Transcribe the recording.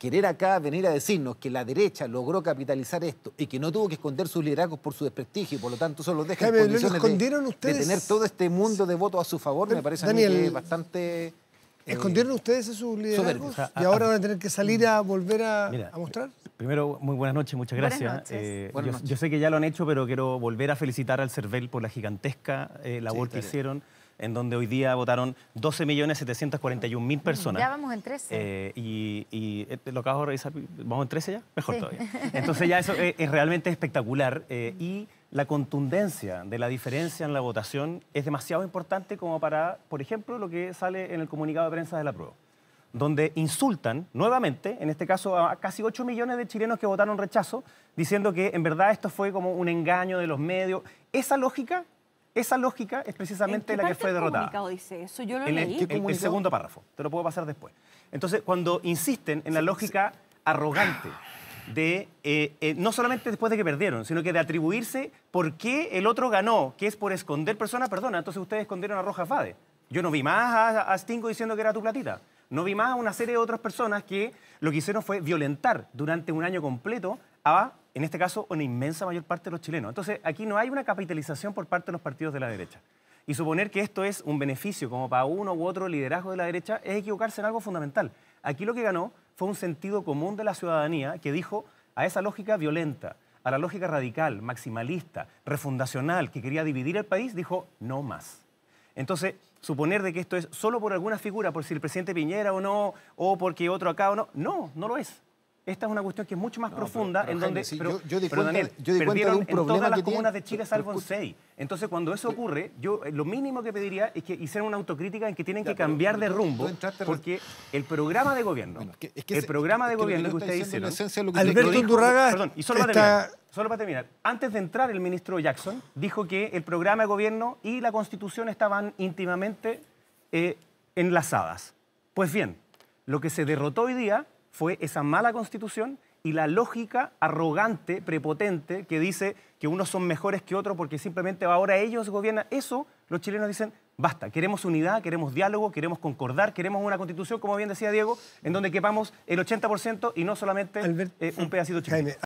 querer acá venir a decirnos que la derecha logró capitalizar esto y que no tuvo que esconder sus liderazgos por su desprestigio por lo tanto eso los deja en condiciones de, ustedes... tener todo este mundo de votos a su favor, me eh, parece que es bastante... Eh, ¿Escondieron ustedes esos liderazgos? y ahora van a tener que salir a volver a, mostrar. Primero, muy buenas noches, muchas gracias. Eh, yo, sé que ya lo han hecho, pero quiero volver a felicitar al CERVEL por la gigantesca labor que hicieron en donde hoy día votaron 12.741.000 mm, personas. Ya vamos en 13. Eh, y, eh, lo acabo de revisar, ¿vamos en 13 ya? Mejor todavía. Entonces ya eso eh, es, realmente espectacular y la contundencia de la diferencia en la votación es demasiado importante como para, por ejemplo, lo que sale en el comunicado de prensa de la prueba donde insultan nuevamente, en este caso a casi 8 millones de chilenos que votaron rechazo, diciendo que en verdad esto fue como un engaño de los medios. Esa lógica esa lógica es precisamente la que fue derrotada. dice eso? Yo lo El, segundo párrafo, te lo puedo pasar después. Entonces, cuando insisten en la lógica arrogante de, eh, eh, no solamente después de que perdieron, sino que de atribuirse por qué el otro ganó, que es por esconder personas, perdona, entonces ustedes escondieron a Rojas Fade. Yo no vi más a Stingo diciendo que era tu platita. No vi más a una serie de otras personas que lo que hicieron fue violentar durante un año completo a en este caso, una inmensa mayor parte de los chilenos. Entonces, aquí no hay una capitalización por parte de los partidos de la derecha. Y suponer que esto es un beneficio como para uno u otro liderazgo de la derecha es equivocarse en algo fundamental. Aquí lo que ganó fue un sentido común de la ciudadanía que dijo a esa lógica violenta, a la lógica radical, maximalista, refundacional, que quería dividir el país, dijo no más. Entonces, suponer de que esto es solo por alguna figura, por si el presidente Piñera o no, o porque otro acá o no, no, no lo es. Esta es una cuestión que es mucho más profunda, en donde. yo, perdieron en todas las comunas de Chile, salvo en seis. Entonces, cuando eso ocurre, yo eh, lo mínimo que pediría es que hicieran una autocrítica en que tienen que cambiar de rumbo, porque el programa de gobierno, el programa de gobierno que, usted dice. Alberto Perdón, y solo para terminar, antes de entrar el ministro Jackson dijo que el programa de gobierno y la constitución estaban íntimamente eh, enlazadas. Pues bien, lo que se derrotó hoy día fue esa mala constitución y la lógica arrogante, prepotente, que dice que unos son mejores que otros porque simplemente ahora ellos gobiernan. Eso los chilenos dicen, basta, queremos unidad, queremos diálogo, queremos concordar, queremos una constitución, como bien decía Diego, en donde quepamos el 80% y no solamente eh, un pedacito chileno